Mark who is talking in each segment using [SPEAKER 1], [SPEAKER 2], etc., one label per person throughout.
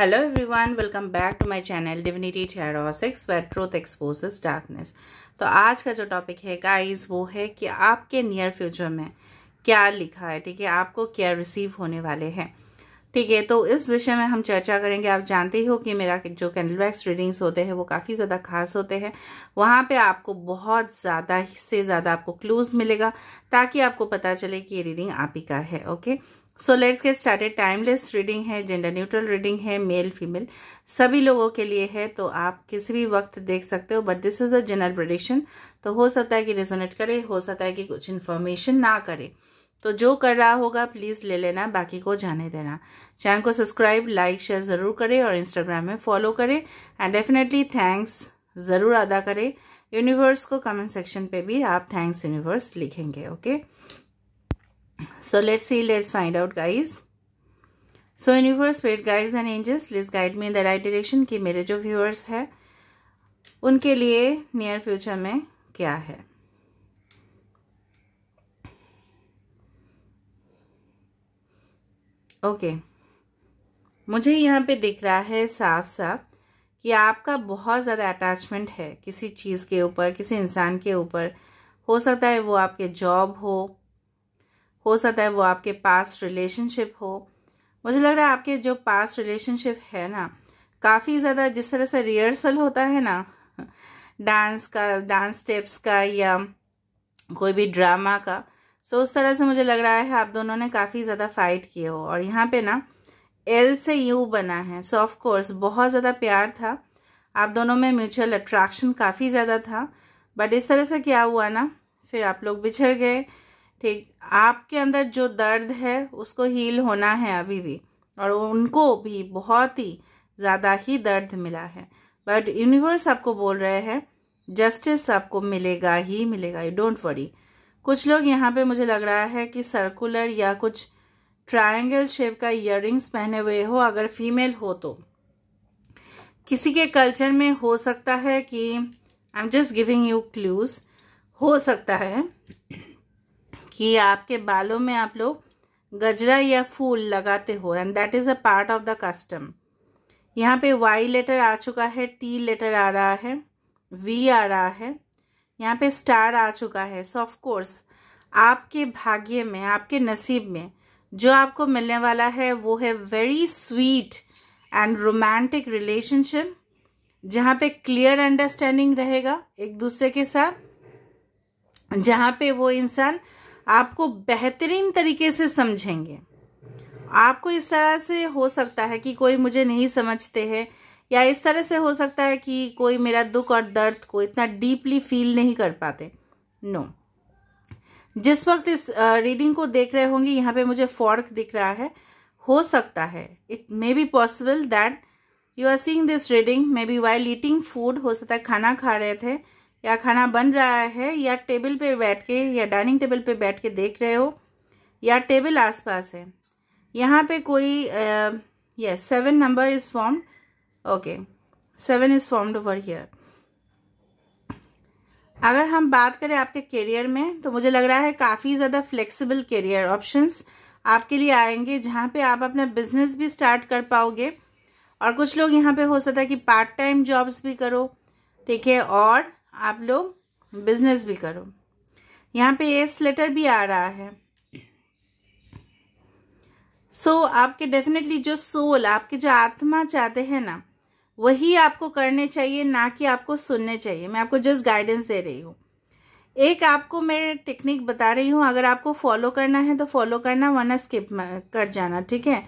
[SPEAKER 1] Hello everyone welcome back to my channel divinity Tarot वेट truth truth darkness तो आज का जो टॉपिक है गाइस वो है कि आपके नियर फ्यूचर में क्या लिखा है ठीक है आपको क्या रिसीव होने वाले हैं ठीक है तो इस विषय में हम चर्चा करेंगे आप जानते ही हो कि मेरा जो कैंडल वैक्स रीडिंग्स होते हैं वो काफ़ी ज़्यादा खास होते हैं वहाँ पे आपको बहुत ज़्यादा से ज़्यादा आपको क्लूज़ मिलेगा ताकि आपको पता चले कि ये रीडिंग आप ही का है okay so let's get started timeless reading है जेंडर न्यूट्रल रीडिंग है मेल फीमेल सभी लोगों के लिए है तो आप किसी भी वक्त देख सकते हो but this is a general prediction तो हो सकता है कि रेजोनेट करे हो सकता है कि कुछ इन्फॉर्मेशन ना करे तो जो कर रहा होगा प्लीज़ ले लेना बाकी को जाने देना चैनल को सब्सक्राइब लाइक शेयर ज़रूर करें और इंस्टाग्राम में फॉलो करें एंड डेफिनेटली थैंक्स ज़रूर अदा करें यूनिवर्स को कमेंट सेक्शन पे भी आप थैंक्स यूनिवर्स लिखेंगे okay okay? so let's see let's find out guys so universe spirit guides and angels please guide me in the right direction ki mere jo viewers hai unke liye near future mein kya hai okay okay. मुझे यहाँ पे दिख रहा है साफ साफ कि आपका बहुत ज़्यादा अटैचमेंट है किसी चीज़ के ऊपर किसी इंसान के ऊपर हो सकता है वो आपके जॉब हो हो सकता है वो आपके पास रिलेशनशिप हो मुझे लग रहा है आपके जो पास रिलेशनशिप है ना काफ़ी ज़्यादा जिस तरह से रिहर्सल होता है ना डांस का डांस स्टेप्स का या कोई भी ड्रामा का सो so, उस तरह से मुझे लग रहा है आप दोनों ने काफ़ी ज़्यादा फाइट किए हो और यहाँ पे ना एल से यू बना है सो ऑफ कोर्स बहुत ज़्यादा प्यार था आप दोनों में म्यूचुअल अट्रैक्शन काफ़ी ज़्यादा था बट इस तरह से क्या हुआ ना फिर आप लोग बिछड़ गए ठीक आपके अंदर जो दर्द है उसको हील होना है अभी भी और उनको भी बहुत ही ज़्यादा ही दर्द मिला है बट यूनिवर्स आपको बोल रहे हैं जस्टिस आपको मिलेगा ही मिलेगा यू डोंट वरी कुछ लोग यहाँ पे मुझे लग रहा है कि सर्कुलर या कुछ ट्रायंगल शेप का इयर पहने हुए हो अगर फीमेल हो तो किसी के कल्चर में हो सकता है कि I am just giving you clues हो सकता है कि आपके बालों में आप लोग गजरा या फूल लगाते हो and that is a part of the custom यहाँ पे वाई लेटर आ चुका है टी लेटर आ रहा है वी आ रहा है यहाँ पे स्टार आ चुका है सो ऑफ कोर्स आपके भाग्य में आपके नसीब में जो आपको मिलने वाला है वो है very sweet and romantic relationship जहाँ पे क्लियर अंडरस्टैंडिंग रहेगा एक दूसरे के साथ जहाँ पे वो इंसान आपको बेहतरीन तरीके से समझेंगे आपको इस तरह से हो सकता है कि कोई मुझे नहीं समझते हैं या इस तरह से हो सकता है कि कोई मेरा दुख और दर्द को इतना डीपली फील नहीं कर पाते नो no. जिस वक्त इस रीडिंग को देख रहे होंगे यहाँ पे मुझे फॉर्क दिख रहा है हो सकता है it may be possible that you are seeing this reading maybe while eating food हो सकता है खाना खा रहे थे या खाना बन रहा है या टेबल पे बैठ के या डाइनिंग टेबल पे बैठ के देख रहे हो या टेबल आसपास है यहाँ पे कोई yes seven number is formed okay seven is formed over here अगर हम बात करें आपके करियर में तो मुझे लग रहा है काफ़ी ज़्यादा फ्लेक्सिबल करियर ऑप्शंस आपके लिए आएंगे जहाँ पे आप अपना बिजनेस भी स्टार्ट कर पाओगे और कुछ लोग यहाँ पे हो सकता है कि पार्ट टाइम जॉब्स भी करो ठीक है और आप लोग बिजनेस भी करो यहाँ पे एस लेटर भी आ रहा है सो so, आपके डेफिनेटली जो सोल आपके जो आत्मा चाहते हैं ना वही आपको करने चाहिए ना कि आपको सुनने चाहिए मैं आपको जस्ट गाइडेंस दे रही हूँ एक आपको मैं टेक्निक बता रही हूँ अगर आपको फॉलो करना है तो फॉलो करना वरना स्किप कर जाना ठीक है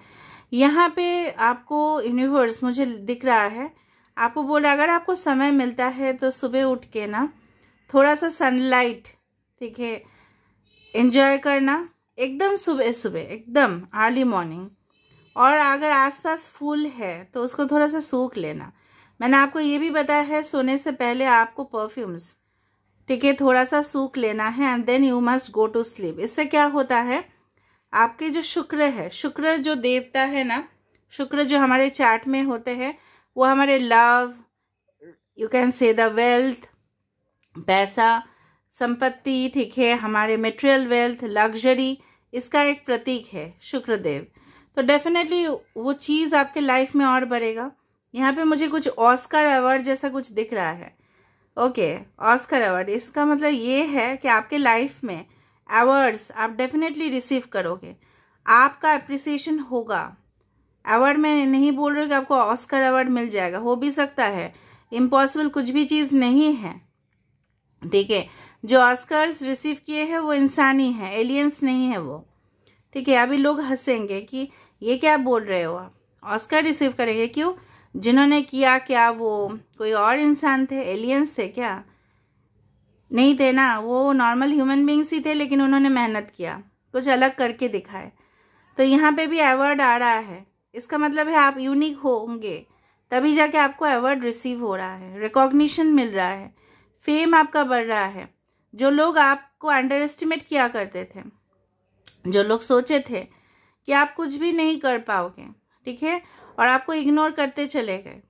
[SPEAKER 1] यहाँ पे आपको यूनिवर्स मुझे दिख रहा है आपको बोला अगर आपको समय मिलता है तो सुबह उठ के ना थोड़ा सा सनलाइट ठीक है इन्जॉय करना एकदम सुबह सुबह एकदम अर्ली मॉर्निंग और अगर आसपास फूल है तो उसको थोड़ा सा सूख लेना मैंने आपको ये भी बताया है सोने से पहले आपको परफ्यूम्स ठीक है थोड़ा सा सूख लेना है and then you must go to sleep इससे क्या होता है आपके जो शुक्र है शुक्र जो देवता है ना शुक्र जो हमारे चार्ट में होते हैं वो हमारे love you can say the wealth पैसा संपत्ति ठीक है हमारे मेटेरियल वेल्थ लग्जरी इसका एक प्रतीक है शुक्रदेव तो डेफिनेटली वो चीज़ आपके लाइफ में और बढ़ेगा यहाँ पे मुझे कुछ ऑस्कर अवार्ड जैसा कुछ दिख रहा है ओके ऑस्कर अवार्ड इसका मतलब ये है कि आपके लाइफ में अवार्ड्स आप डेफिनेटली रिसीव करोगे आपका अप्रिसिएशन होगा अवार्ड मैं नहीं बोल रही कि आपको ऑस्कर अवार्ड मिल जाएगा हो भी सकता है इम्पॉसिबल कुछ भी चीज़ नहीं है ठीक है जो ऑस्कर्स रिसीव किए हैं वो इंसानी है एलियंस नहीं है वो ठीक है अभी लोग हंसेंगे कि ये क्या बोल रहे हो आप ऑस्कर रिसीव करेंगे क्यों जिन्होंने किया क्या वो कोई और इंसान थे एलियंस थे क्या नहीं थे ना वो नॉर्मल ह्यूमन बींग्स ही थे लेकिन उन्होंने मेहनत किया कुछ अलग करके दिखाए तो यहाँ पे भी अवार्ड आ रहा है इसका मतलब है आप यूनिक होंगे तभी जाके आपको अवार्ड रिसीव हो रहा है रिकॉग्निशन मिल रहा है फेम आपका बढ़ रहा है जो लोग आपको अंडर एस्टिमेट किया करते थे जो लोग सोचे थे कि आप कुछ भी नहीं कर पाओगे ठीक है और आपको इग्नोर करते चले गए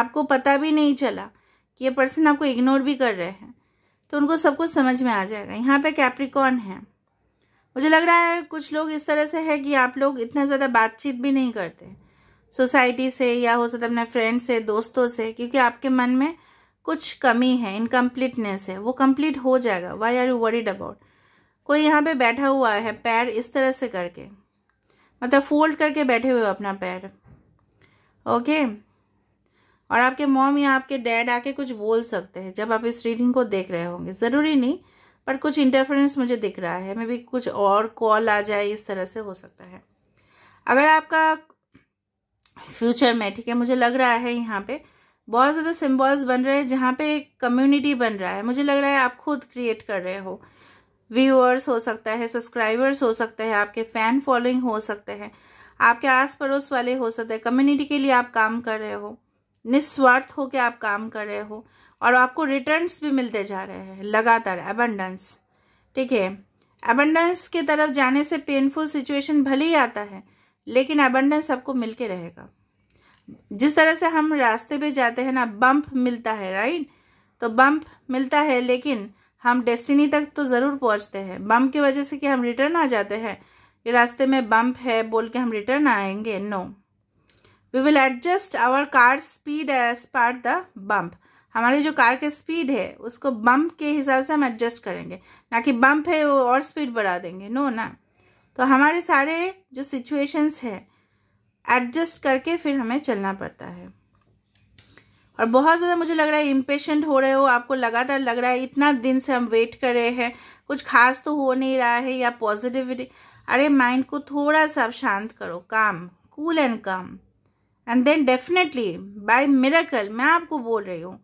[SPEAKER 1] आपको पता भी नहीं चला कि ये पर्सन आपको इग्नोर भी कर रहे हैं तो उनको सब कुछ समझ में आ जाएगा यहाँ पे कैप्रिकॉन है मुझे लग रहा है कुछ लोग इस तरह से है कि आप लोग इतना ज़्यादा बातचीत भी नहीं करते सोसाइटी से या हो सकता है अपने फ्रेंड से दोस्तों से क्योंकि आपके मन में कुछ कमी है इनकम्प्लीटनेस है वो कम्प्लीट हो जाएगा why are you worried about कोई यहाँ पे बैठा हुआ है पैर इस तरह से करके मतलब फोल्ड करके बैठे हुए अपना पैर ओके और आपके मॉम या आपके डैड आके कुछ बोल सकते हैं जब आप इस रीडिंग को देख रहे होंगे ज़रूरी नहीं पर कुछ इंटरफेरेंस मुझे दिख रहा है मे भी कुछ और कॉल आ जाए इस तरह से हो सकता है अगर आपका फ्यूचर में ठीक है मुझे लग रहा है यहाँ पे बहुत ज़्यादा सिम्बल्स बन रहे हैं जहाँ पे एक कम्युनिटी बन रहा है मुझे लग रहा है आप खुद क्रिएट कर रहे हो व्यूअर्स हो सकता है सब्सक्राइबर्स हो सकते हैं आपके फ़ैन फॉलोइंग हो सकते हैं आपके आस पड़ोस वाले हो सकते हैं कम्युनिटी के लिए आप काम कर रहे हो निस्वार्थ होकर आप काम कर रहे हो और आपको रिटर्न्स भी मिलते जा रहे हैं लगातार एबंडेंस ठीक है एबंडेंस के तरफ जाने से पेनफुल सिचुएशन भले ही आता है लेकिन एबंडेंस आपको मिल के रहेगा जिस तरह से हम रास्ते पे जाते हैं ना बम्प मिलता है राइट तो बम्प मिलता है लेकिन हम डेस्टिनी तक तो ज़रूर पहुंचते हैं बम्प की वजह से कि हम रिटर्न आ जाते हैं रास्ते में बम्प है बोल के हम रिटर्न आएंगे no we will adjust our car speed as part the bump हमारी जो कार की स्पीड है उसको बम्प के हिसाब से हम एडजस्ट करेंगे ना कि बम्प है वो और स्पीड बढ़ा देंगे नो ना तो हमारे सारे जो सिचुएशंस है एडजस्ट करके फिर हमें चलना पड़ता है और बहुत ज़्यादा मुझे लग रहा है इम्पेशेंट हो रहे हो आपको लगातार लग रहा है इतना दिन से हम वेट कर रहे हैं कुछ खास तो हो नहीं रहा है या पॉजिटिविटी अरे माइंड को थोड़ा सा आप शांत करो calm cool and calm and then definitely by miracle मैं आपको बोल रही हूँ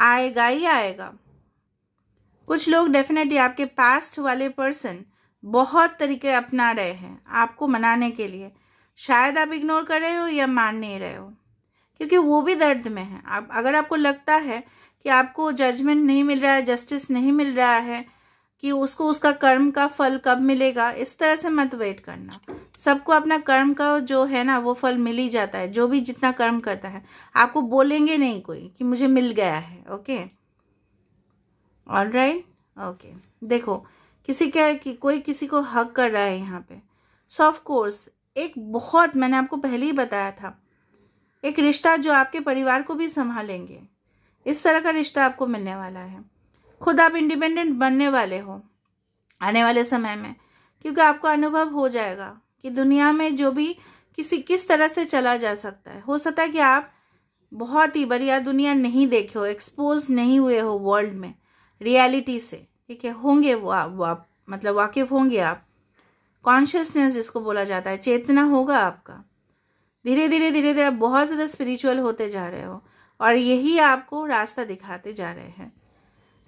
[SPEAKER 1] आएगा ही आएगा कुछ लोग डेफिनेटली आपके पास्ट वाले पर्सन बहुत तरीके अपना रहे हैं आपको मनाने के लिए शायद आप इग्नोर कर रहे हो या मान नहीं रहे हो क्योंकि वो भी दर्द में है आप अगर आपको लगता है कि आपको जजमेंट नहीं मिल रहा है जस्टिस नहीं मिल रहा है कि उसको उसका कर्म का फल कब मिलेगा इस तरह से मत वेट करना सबको अपना कर्म का जो है ना वो फल मिल ही जाता है जो भी जितना कर्म करता है आपको बोलेंगे नहीं कोई कि मुझे मिल गया है ओके ऑल राइट ओके देखो किसी का कि कोई किसी को हक कर रहा है यहाँ पे सो ऑफ कोर्स एक बहुत मैंने आपको पहले ही बताया था एक रिश्ता जो आपके परिवार को भी संभालेंगे इस तरह का रिश्ता आपको मिलने वाला है खुद आप इंडिपेंडेंट बनने वाले हो आने वाले समय में क्योंकि आपको अनुभव हो जाएगा कि दुनिया में जो भी किसी किस तरह से चला जा सकता है हो सकता है कि आप बहुत ही बढ़िया दुनिया नहीं देखे हो एक्सपोज नहीं हुए हो वर्ल्ड में रियलिटी से ठीक है होंगे वो आप वो आप मतलब वाकिफ होंगे आप कॉन्शियसनेस जिसको बोला जाता है चेतना होगा आपका धीरे धीरे धीरे धीरे बहुत ज़्यादा स्पिरिचुअल होते जा रहे हो और यही आपको रास्ता दिखाते जा रहे हैं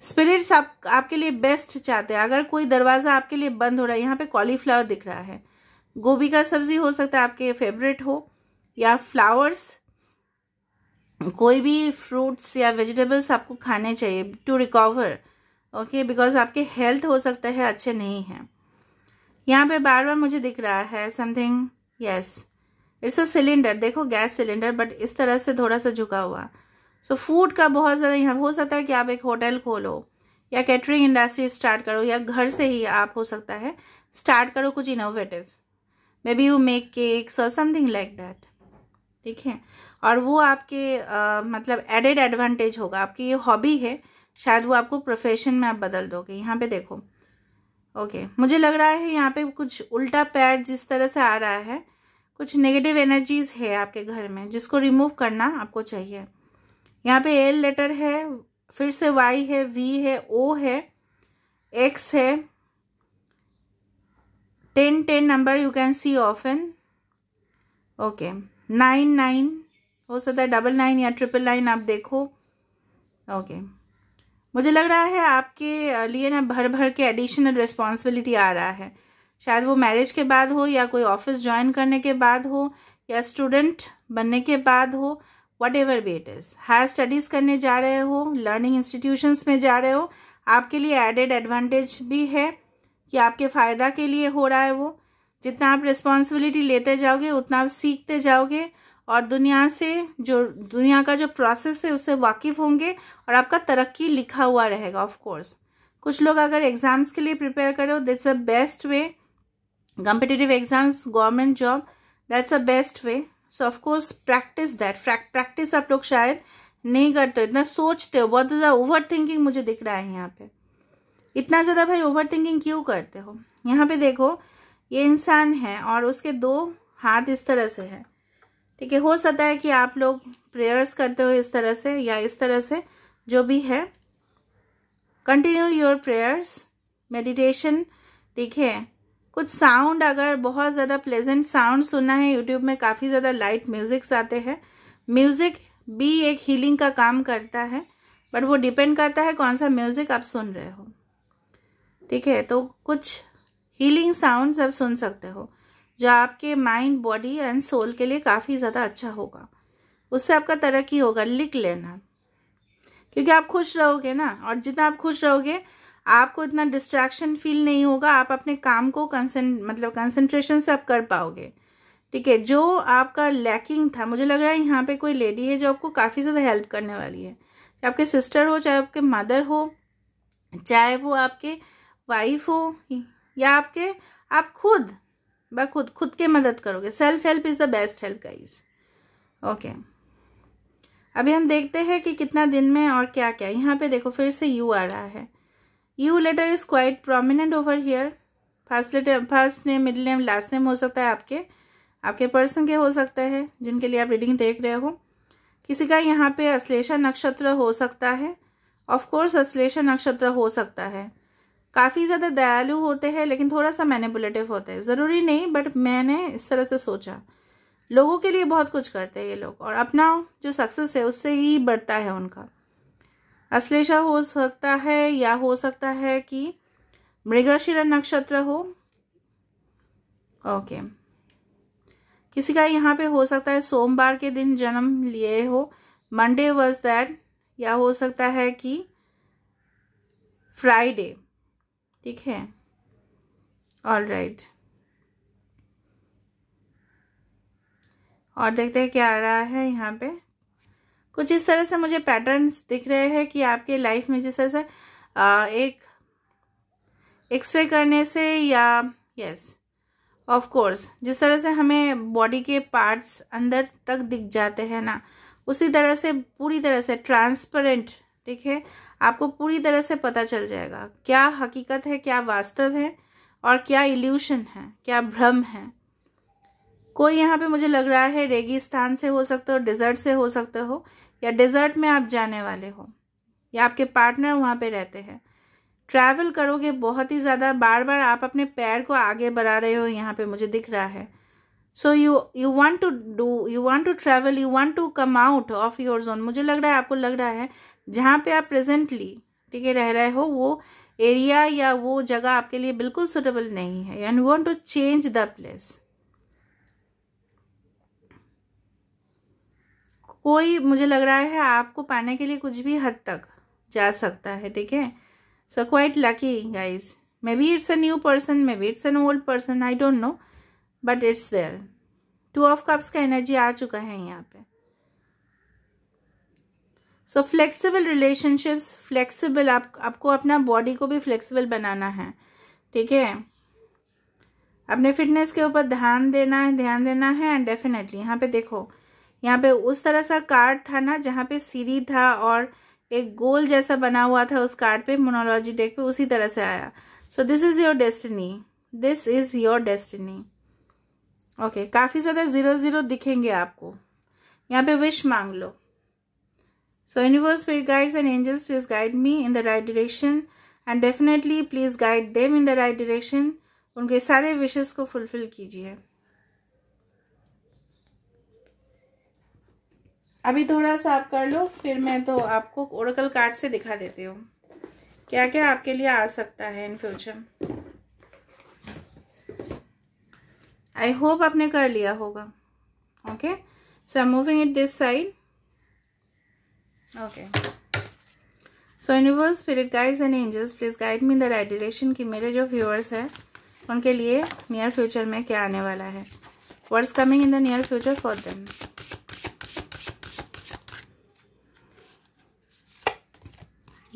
[SPEAKER 1] स्पिरिट्स आप आपके लिए बेस्ट चाहते हैं अगर कोई दरवाज़ा आपके लिए बंद हो रहा है यहाँ पे कॉलीफ्लावर दिख रहा है गोभी का सब्जी हो सकता है आपके फेवरेट हो या फ्लावर्स कोई भी फ्रूट्स या वेजिटेबल्स आपको खाने चाहिए टू रिकवर ओके बिकॉज आपके हेल्थ हो सकता है अच्छे नहीं हैं यहाँ पे बार बार मुझे दिख रहा है something yes it's a cylinder देखो गैस सिलेंडर बट इस तरह से थोड़ा सा झुका हुआ सो so, फूड का बहुत ज़्यादा यहाँ हो सकता है कि आप एक होटल खोलो या कैटरिंग इंडस्ट्री स्टार्ट करो या घर से ही आप हो सकता है स्टार्ट करो कुछ innovative maybe you make cakes और समथिंग लाइक दैट ठीक है और वो आपके आ, मतलब एडेड एडवांटेज होगा आपकी ये हॉबी है शायद वो आपको प्रोफेशन में आप बदल दोगे यहाँ पे देखो ओके okay. मुझे लग रहा है यहाँ पे कुछ उल्टा पैर जिस तरह से आ रहा है कुछ नेगेटिव एनर्जीज है आपके घर में जिसको रिमूव करना आपको चाहिए यहाँ पे एल लेटर है फिर से वाई है वी है ओ है एक्स है ten ten number you can see often okay nine nine हो सकता है डबल नाइन या ट्रिपल नाइन आप देखो ओके okay. मुझे लग रहा है आपके लिए ना भर भर के एडिशनल रिस्पॉन्सिबिलिटी आ रहा है शायद वो मैरिज के बाद हो या कोई ऑफिस ज्वाइन करने के बाद हो या स्टूडेंट बनने के बाद हो whatever way it is higher studies करने जा रहे हो लर्निंग इंस्टीट्यूशंस में जा रहे हो आपके लिए एडेड एडवांटेज भी है कि आपके फ़ायदा के लिए हो रहा है वो जितना आप रिस्पॉन्सिबिलिटी लेते जाओगे उतना आप सीखते जाओगे और दुनिया से जो दुनिया का जो प्रोसेस है उससे वाकिफ़ होंगे और आपका तरक्की लिखा हुआ रहेगा ऑफ कोर्स कुछ लोग अगर एग्ज़ाम्स के लिए प्रिपेयर करो that's a best way competitive exams government job that's a best way so of course practice that practice आप लोग शायद नहीं करते हो इतना सोचते हो बहुत ज़्यादा ओवर थिंकिंग मुझे दिख रहा है यहाँ पे इतना ज़्यादा भाई ओवर थिंकिंग क्यों करते हो यहाँ पे देखो ये इंसान है और उसके दो हाथ इस तरह से है ठीक है हो सकता है कि आप लोग प्रेयर्स करते हो इस तरह से या इस तरह से जो भी है कंटिन्यू योर प्रेयर्स मेडिटेशन ठीक है कुछ साउंड अगर बहुत ज़्यादा प्लेजेंट साउंड सुनना है यूट्यूब में काफ़ी ज़्यादा लाइट म्यूज़िक्स आते हैं म्यूज़िक भी एक हीलिंग का काम करता है बट वो डिपेंड करता है कौन सा म्यूज़िक आप सुन रहे हो ठीक है तो कुछ हीलिंग साउंड्स आप सुन सकते हो जो आपके माइंड बॉडी एंड सोल के लिए काफ़ी ज़्यादा अच्छा होगा उससे आपका तरक्की होगा लिख लेना क्योंकि आप खुश रहोगे ना और जितना आप खुश रहोगे आपको इतना डिस्ट्रैक्शन फील नहीं होगा आप अपने काम को कंसन मतलब कंसंट्रेशन से आप कर पाओगे ठीक है जो आपका लैकिंग था मुझे लग रहा है यहाँ पे कोई लेडी है जो आपको काफ़ी ज़्यादा हेल्प करने वाली है चाहे आपके सिस्टर हो चाहे आपके मदर हो चाहे वो आपके वाइफ हो या आपके आप खुद ब खुद खुद के मदद करोगे self help is the best help guys okay अभी हम देखते हैं कि कितना दिन में और क्या क्या यहाँ पे देखो फिर से यू आ रहा है U letter is quite prominent over here first letter first name middle name last name हो सकता है आपके आपके पर्सन के हो सकता है जिनके लिए आप रीडिंग देख रहे हो किसी का यहाँ पे अश्लेषा नक्षत्र हो सकता है ऑफ कोर्स अश्लेषा नक्षत्र हो सकता है काफ़ी ज़्यादा दयालु होते हैं लेकिन थोड़ा सा मैनिपुलेटिव होते हैं ज़रूरी नहीं बट मैंने इस तरह से सोचा लोगों के लिए बहुत कुछ करते हैं ये लोग और अपना जो सक्सेस है उससे ही बढ़ता है उनका अश्लेषा हो सकता है या हो सकता है कि मृगशिरा नक्षत्र हो ओके किसी का यहाँ पे हो सकता है सोमवार के दिन जन्म लिए हो मंडे वॉज दैट या हो सकता है कि फ्राइडे ठीक है ऑल राइट right. और देखते हैं क्या आ रहा है यहाँ पे कुछ इस तरह से मुझे पैटर्न्स दिख रहे हैं कि आपके लाइफ में जिस तरह से एक एक्सरे करने से या यस ऑफ कोर्स जिस तरह से हमें बॉडी के पार्ट्स अंदर तक दिख जाते हैं ना उसी तरह से पूरी तरह से ट्रांसपेरेंट ठीक है आपको पूरी तरह से पता चल जाएगा क्या हकीकत है क्या वास्तव है और क्या इल्यूशन है क्या भ्रम है कोई यहाँ पे मुझे लग रहा है रेगिस्तान से हो सकते हो डिजर्ट से हो सकते हो या डेजर्ट में आप जाने वाले हो या आपके पार्टनर वहाँ पे रहते हैं ट्रैवल करोगे बहुत ही ज़्यादा बार बार आप अपने पैर को आगे बढ़ा रहे हो यहाँ पे मुझे दिख रहा है so you you want to do you want to travel you want to come out of your zone मुझे लग रहा है आपको लग रहा है जहाँ पे आप प्रेजेंटली ठीक है रह रहे हो वो एरिया या वो जगह आपके लिए बिल्कुल सुटेबल नहीं है and you want to change the place कोई मुझे लग रहा है आपको पाने के लिए कुछ भी हद तक जा सकता है ठीक है so quite lucky guys maybe it's a new person maybe it's an old person I don't know but it's there two of cups का एनर्जी आ चुका है यहाँ पे सो फ्लेक्सिबल रिलेशनशिप्स फ्लेक्सिबल आप आपको अपना बॉडी को भी फ्लेक्सिबल बनाना है ठीक है अपने फिटनेस के ऊपर ध्यान देना है ध्यान देना है एंड डेफिनेटली यहाँ पे देखो यहाँ पे उस तरह सा कार्ड था ना जहाँ पे सीढ़ी था और एक गोल जैसा बना हुआ था उस कार्ड पे मोनोलॉजी डेक पे उसी तरह से आया so this is your destiny this is your destiny okay काफ़ी ज़्यादा ज़ीरो ज़ीरो दिखेंगे आपको यहाँ पे विश मांग लो सो यूनिवर्स फिर guides and angels please guide me in the right direction and definitely please guide them in the right direction उनके सारे विशेज़ को फुलफिल कीजिए अभी थोड़ा सा आप कर लो फिर मैं तो आपको ओरकल कार्ड से दिखा देती हूँ क्या क्या आपके लिए आ सकता है इन फ्यूचर आई होप आपने कर लिया होगा okay so I moving it this side okay so universe spirit guides and angels please guide me in the right direction कि मेरे जो व्यूअर्स हैं उनके लिए नियर फ्यूचर में क्या आने वाला है words coming in the near future for them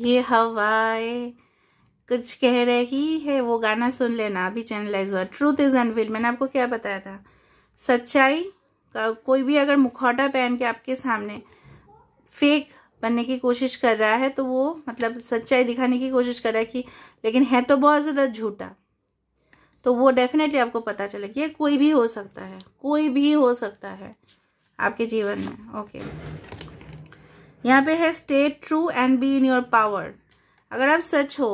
[SPEAKER 1] ये हवाएं कुछ कह रही है वो गाना सुन लेना अभी चैनलाइज हुआ ट्रूथ इज अनविल मैंने आपको क्या बताया था सच्चाई का कोई भी अगर मुखौटा पहन के आपके सामने फेक बनने की कोशिश कर रहा है तो वो मतलब सच्चाई दिखाने की कोशिश कर रहा है कि लेकिन है तो बहुत ज़्यादा झूठा तो वो डेफिनेटली आपको पता चले कि कोई भी हो सकता है कोई भी हो सकता है आपके जीवन में ओके यहाँ पे है stay true and be in your power अगर आप सच हो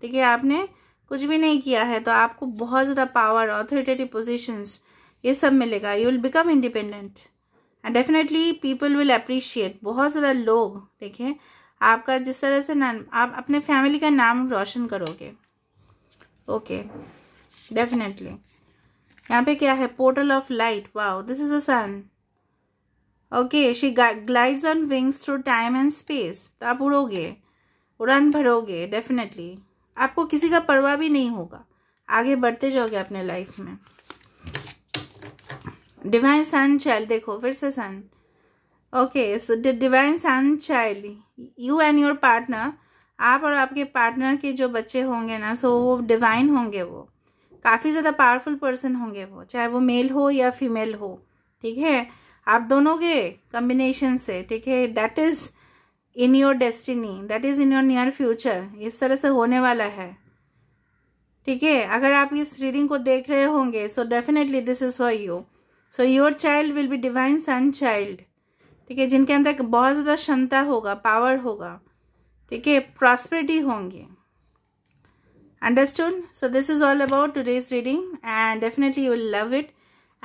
[SPEAKER 1] ठीक है आपने कुछ भी नहीं किया है तो आपको बहुत ज़्यादा पावर ऑथोरिटेटिव पोजिशंस ये सब मिलेगा you will become independent and definitely people will appreciate बहुत ज़्यादा लोग देखें आपका जिस तरह से नाम आप अपने फैमिली का नाम रोशन करोगे ओके डेफिनेटली यहाँ पे क्या है portal of light wow this is a sun okay she glides on wings through time and space तो आप उड़ोगे उड़ान भरोगे डेफिनेटली आपको किसी का परवाह भी नहीं होगा आगे बढ़ते जाओगे अपने लाइफ में डिवाइन सन चाइल्ड देखो फिर से son okay divine son child you and your partner आप और आपके पार्टनर के जो बच्चे होंगे ना सो वो डिवाइन होंगे वो काफ़ी ज़्यादा पावरफुल पर्सन होंगे वो चाहे वो मेल हो या फीमेल हो ठीक है आप दोनों के कम्बिनेशन से ठीक है that is in your destiny that is in your near future इस तरह से होने वाला है ठीक है अगर आप इस रीडिंग को देख रहे होंगे so definitely this is for you so your child will be divine son child ठीक है जिनके अंदर बहुत ज़्यादा क्षमता होगा पावर होगा ठीक है प्रॉस्पेरिटी होंगी understood so this is all about today's reading and definitely you will love it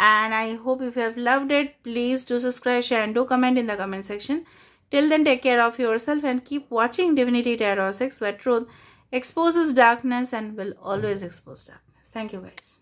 [SPEAKER 1] and i hope if you have loved it please do subscribe share and do comment in the comment section till then take care of yourself and keep watching divinity tarot 6 where truth exposes darkness and will always expose darkness thank you guys